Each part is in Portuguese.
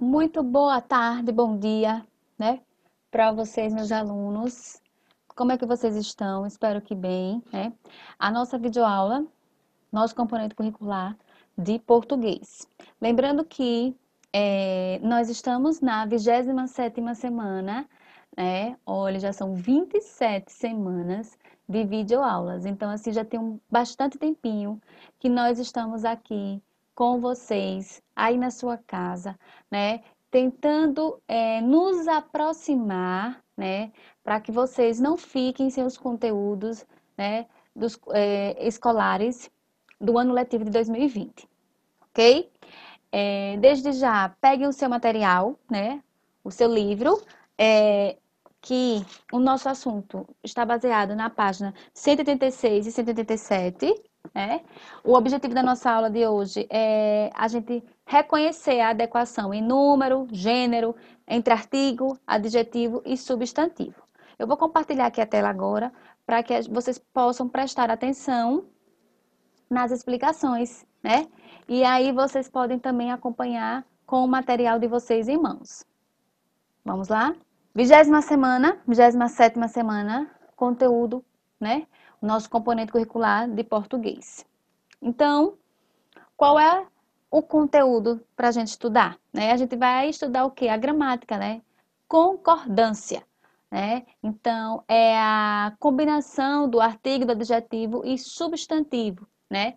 Muito boa tarde, bom dia, né? Para vocês, meus alunos. Como é que vocês estão? Espero que bem, né? A nossa videoaula, nosso componente curricular de português. Lembrando que é, nós estamos na 27ª semana, né? Olha, já são 27 semanas de videoaulas. Então, assim, já tem um bastante tempinho que nós estamos aqui com vocês aí na sua casa, né? Tentando é, nos aproximar, né? Para que vocês não fiquem sem os conteúdos, né? Dos é, escolares do ano letivo de 2020, ok? É, desde já, peguem o seu material, né? O seu livro, é, que o nosso assunto está baseado na página 186 e 187 né? O objetivo da nossa aula de hoje é a gente reconhecer a adequação em número, gênero, entre artigo, adjetivo e substantivo. Eu vou compartilhar aqui a tela agora para que vocês possam prestar atenção nas explicações, né? E aí vocês podem também acompanhar com o material de vocês em mãos. Vamos lá? Vigésima semana, vigésima sétima semana, conteúdo, né? o nosso componente curricular de português. Então, qual é o conteúdo para a gente estudar? Né? A gente vai estudar o que? A gramática, né? Concordância. Né? Então, é a combinação do artigo, do adjetivo e substantivo. Né?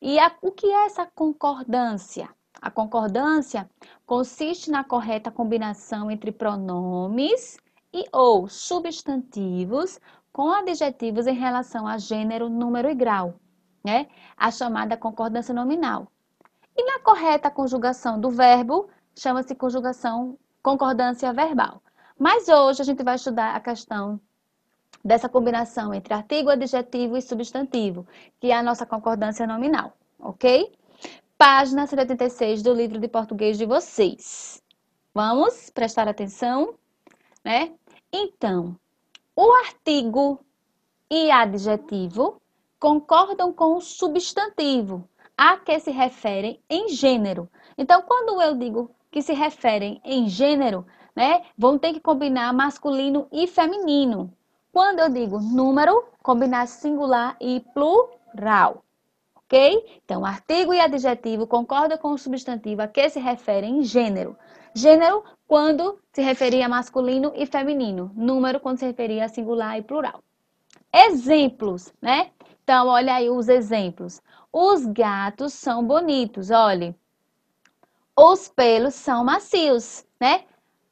E a, o que é essa concordância? A concordância consiste na correta combinação entre pronomes e ou substantivos com adjetivos em relação a gênero, número e grau, né? A chamada concordância nominal. E na correta conjugação do verbo, chama-se conjugação concordância verbal. Mas hoje a gente vai estudar a questão dessa combinação entre artigo, adjetivo e substantivo, que é a nossa concordância nominal, ok? Página 76 do livro de português de vocês. Vamos prestar atenção, né? Então, o artigo e adjetivo concordam com o substantivo a que se referem em gênero. Então, quando eu digo que se referem em gênero, né, vão ter que combinar masculino e feminino. Quando eu digo número, combinar singular e plural. Ok? Então, artigo e adjetivo concordam com o substantivo a que se referem em gênero. Gênero quando se referia a masculino e feminino, número quando se referia a singular e plural. Exemplos, né? Então, olha aí os exemplos. Os gatos são bonitos, olhe. Os pelos são macios, né?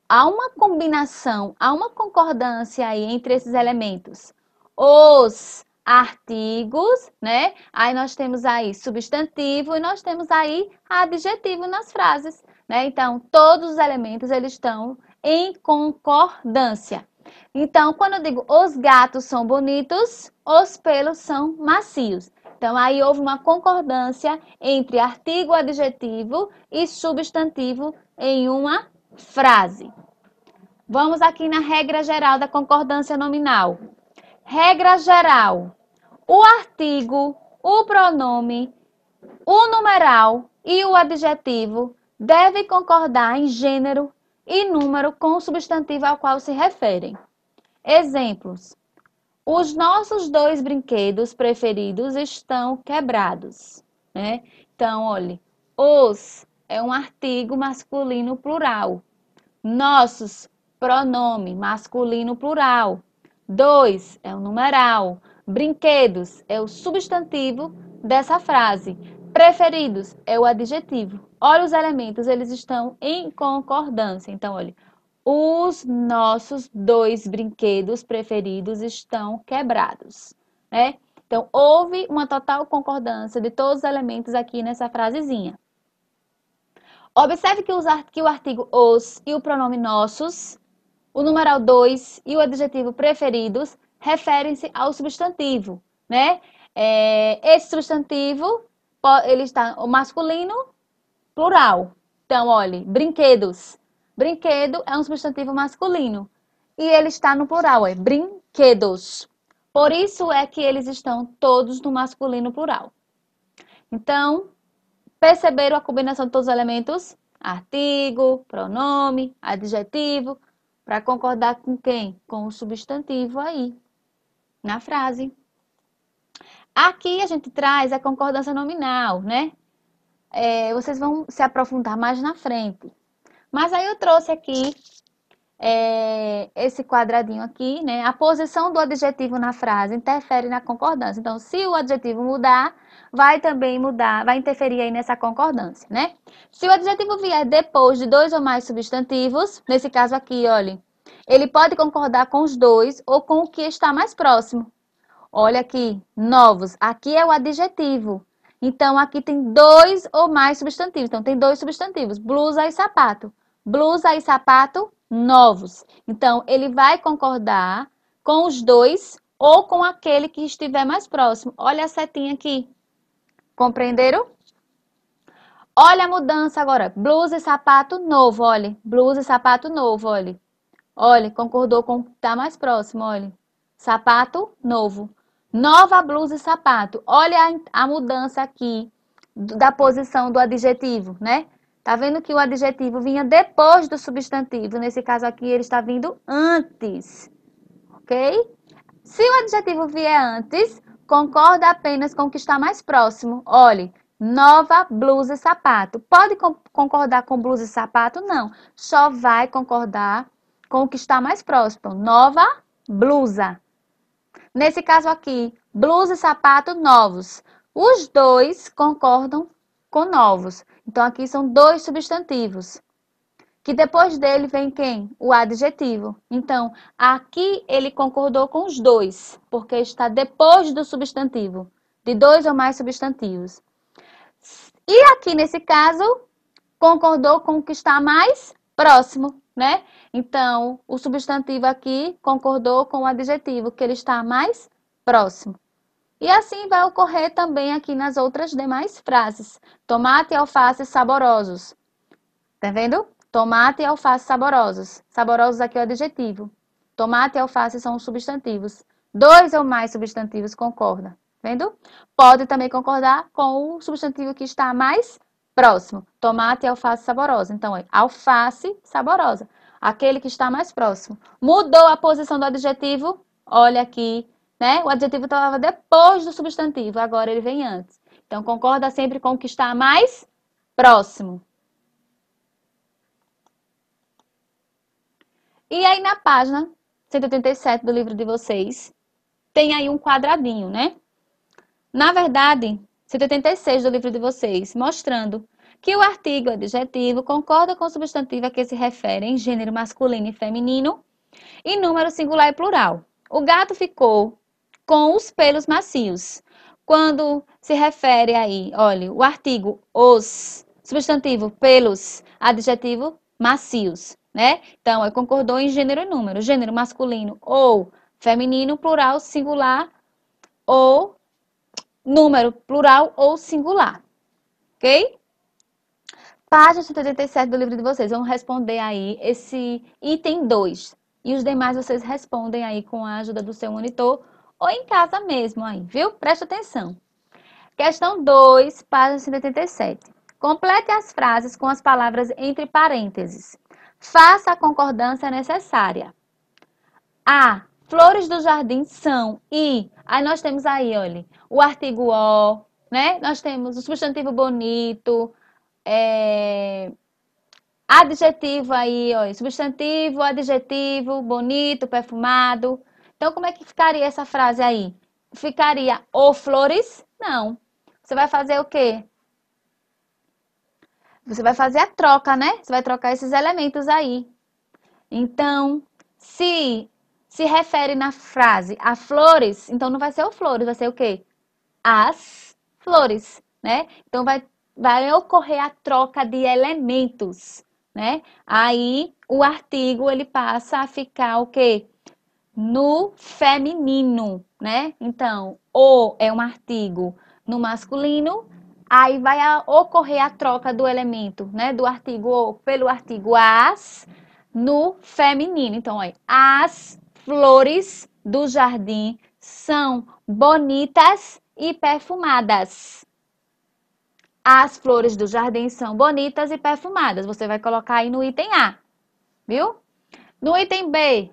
Há uma combinação, há uma concordância aí entre esses elementos. Os artigos, né? Aí nós temos aí substantivo e nós temos aí adjetivo nas frases. Né? Então, todos os elementos eles estão em concordância. Então, quando eu digo os gatos são bonitos, os pelos são macios. Então, aí houve uma concordância entre artigo, adjetivo e substantivo em uma frase. Vamos aqui na regra geral da concordância nominal. Regra geral: o artigo, o pronome, o numeral e o adjetivo deve concordar em gênero e número com o substantivo ao qual se referem. Exemplos: Os nossos dois brinquedos preferidos estão quebrados. Né? Então, olhe, os é um artigo masculino plural. Nossos, pronome masculino plural. Dois é o um numeral. Brinquedos é o substantivo dessa frase. Preferidos é o adjetivo. Olha os elementos, eles estão em concordância. Então, olha, os nossos dois brinquedos preferidos estão quebrados, né? Então, houve uma total concordância de todos os elementos aqui nessa frasezinha. Observe que, que o artigo os e o pronome nossos, o numeral 2 e o adjetivo preferidos referem-se ao substantivo, né? É, esse substantivo ele está o masculino, plural. Então, olhe, brinquedos. Brinquedo é um substantivo masculino. E ele está no plural, é brinquedos. Por isso é que eles estão todos no masculino plural. Então, perceberam a combinação de todos os elementos? Artigo, pronome, adjetivo, para concordar com quem? Com o substantivo aí, na frase. Aqui a gente traz a concordância nominal, né? É, vocês vão se aprofundar mais na frente. Mas aí eu trouxe aqui é, esse quadradinho aqui, né? A posição do adjetivo na frase interfere na concordância. Então, se o adjetivo mudar, vai também mudar, vai interferir aí nessa concordância, né? Se o adjetivo vier depois de dois ou mais substantivos, nesse caso aqui, olha, ele pode concordar com os dois ou com o que está mais próximo. Olha aqui, novos. Aqui é o adjetivo. Então, aqui tem dois ou mais substantivos. Então, tem dois substantivos, blusa e sapato. Blusa e sapato novos. Então, ele vai concordar com os dois ou com aquele que estiver mais próximo. Olha a setinha aqui. Compreenderam? Olha a mudança agora. Blusa e sapato novo, olha. Blusa e sapato novo, olha. Olha, concordou com o que está mais próximo, olha. Sapato novo. Nova blusa e sapato. Olha a, a mudança aqui da posição do adjetivo, né? Tá vendo que o adjetivo vinha depois do substantivo. Nesse caso aqui, ele está vindo antes. Ok? Se o adjetivo vier antes, concorda apenas com o que está mais próximo. Olhe, nova blusa e sapato. Pode concordar com blusa e sapato? Não. Só vai concordar com o que está mais próximo. Nova blusa. Nesse caso aqui, blusa e sapato novos. Os dois concordam com novos. Então, aqui são dois substantivos. Que depois dele vem quem? O adjetivo. Então, aqui ele concordou com os dois, porque está depois do substantivo, de dois ou mais substantivos. E aqui nesse caso, concordou com o que está mais próximo, né? Então, o substantivo aqui concordou com o adjetivo, que ele está mais próximo. E assim vai ocorrer também aqui nas outras demais frases. Tomate e alface saborosos. Tá vendo? Tomate e alface saborosos. Saborosos aqui é o adjetivo. Tomate e alface são os substantivos. Dois ou mais substantivos concorda. Tá vendo? Pode também concordar com o substantivo que está mais Próximo, tomate e alface saborosa. Então, é alface saborosa. Aquele que está mais próximo. Mudou a posição do adjetivo? Olha aqui, né? O adjetivo estava depois do substantivo, agora ele vem antes. Então, concorda sempre com o que está mais próximo. E aí, na página 187 do livro de vocês, tem aí um quadradinho, né? Na verdade, 186 do livro de vocês, mostrando que o artigo adjetivo concorda com o substantivo a que se refere em gênero masculino e feminino e número singular e plural. O gato ficou com os pelos macios. Quando se refere aí, olha, o artigo os, substantivo pelos, adjetivo macios, né? Então, ele concordou em gênero e número, gênero masculino ou feminino, plural, singular ou número plural ou singular. Ok? Página 187 do livro de vocês. Vamos responder aí esse item 2. E os demais vocês respondem aí com a ajuda do seu monitor ou em casa mesmo aí, viu? Presta atenção. Questão 2, página 187. Complete as frases com as palavras entre parênteses. Faça a concordância necessária. A. Flores do jardim são e. Aí nós temos aí, olha, o artigo o, né? Nós temos o substantivo bonito, é... adjetivo aí, olha, substantivo, adjetivo, bonito, perfumado. Então, como é que ficaria essa frase aí? Ficaria o flores? Não. Você vai fazer o quê? Você vai fazer a troca, né? Você vai trocar esses elementos aí. Então, se se refere na frase a flores, então não vai ser o flores, vai ser o quê? As flores, né? Então vai, vai ocorrer a troca de elementos, né? Aí o artigo ele passa a ficar o quê? No feminino, né? Então, o é um artigo no masculino, aí vai a ocorrer a troca do elemento, né? Do artigo o pelo artigo as no feminino. Então, olha, é as flores do jardim são bonitas e perfumadas. As flores do jardim são bonitas e perfumadas. Você vai colocar aí no item A, viu? No item B,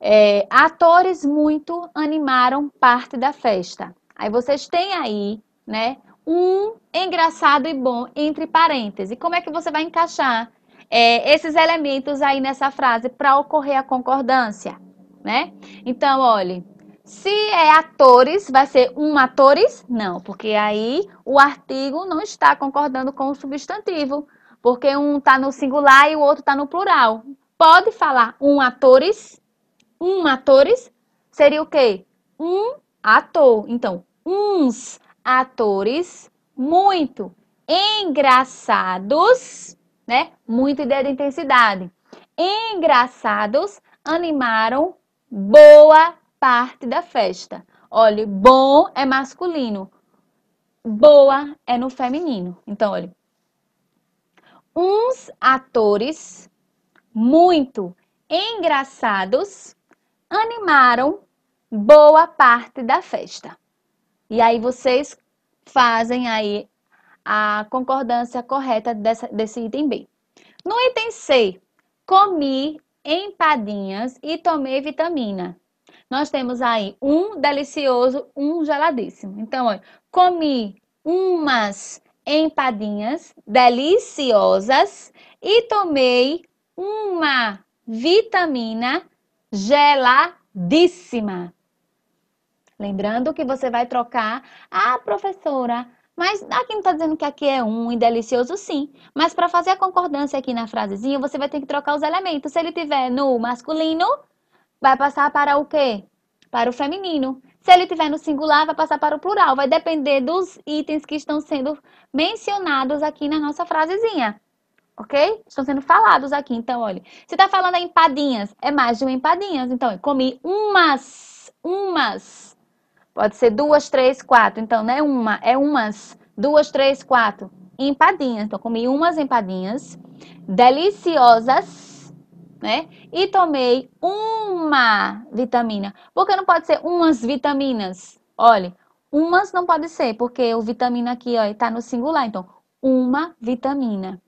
é, atores muito animaram parte da festa. Aí vocês têm aí, né, um engraçado e bom entre parênteses. Como é que você vai encaixar é, esses elementos aí nessa frase para ocorrer a concordância? né? Então, olhe, se é atores, vai ser um atores? Não, porque aí o artigo não está concordando com o substantivo, porque um está no singular e o outro está no plural. Pode falar um atores? Um atores seria o quê? Um ator. Então, uns atores muito engraçados, né? Muito ideia de intensidade. Engraçados animaram boa parte da festa. Olha, bom é masculino, boa é no feminino. Então, olha. Uns atores muito engraçados animaram boa parte da festa. E aí vocês fazem aí a concordância correta dessa, desse item B. No item C, comi empadinhas e tomei vitamina. Nós temos aí um delicioso, um geladíssimo. Então, olha, comi umas empadinhas deliciosas e tomei uma vitamina geladíssima. Lembrando que você vai trocar a professora mas aqui não está dizendo que aqui é um e delicioso, sim. Mas para fazer a concordância aqui na frasezinha, você vai ter que trocar os elementos. Se ele tiver no masculino, vai passar para o quê? Para o feminino. Se ele tiver no singular, vai passar para o plural. Vai depender dos itens que estão sendo mencionados aqui na nossa frasezinha. Ok? Estão sendo falados aqui. Então, olha. Se está falando em empadinhas, é mais de um empadinhas. Então, comi umas. Umas. Pode ser duas, três, quatro. Então, não é uma, é umas. Duas, três, quatro. Empadinhas. Então, comi umas empadinhas deliciosas, né? E tomei uma vitamina. Porque não pode ser umas vitaminas. Olha, umas não pode ser, porque o vitamina aqui, ó, tá no singular. Então, uma vitamina.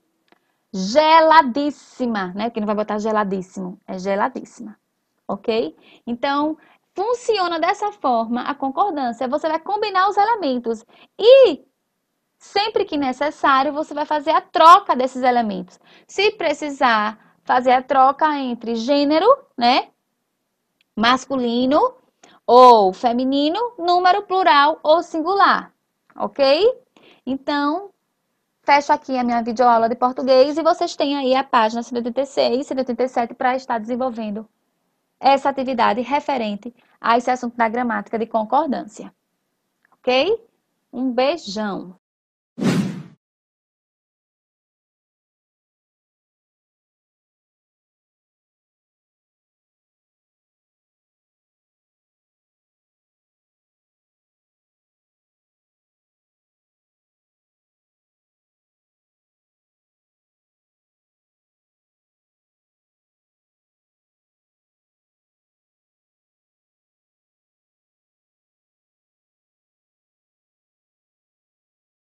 Geladíssima, né? Porque não vai botar geladíssimo, é geladíssima, ok? Então, funciona dessa forma a concordância. Você vai combinar os elementos e sempre que necessário você vai fazer a troca desses elementos. Se precisar fazer a troca entre gênero, né, masculino ou feminino, número plural ou singular, ok? Então Fecho aqui a minha videoaula de português e vocês têm aí a página 186 e 187 para estar desenvolvendo essa atividade referente a ah, esse assunto da gramática de concordância. Ok? Um beijão!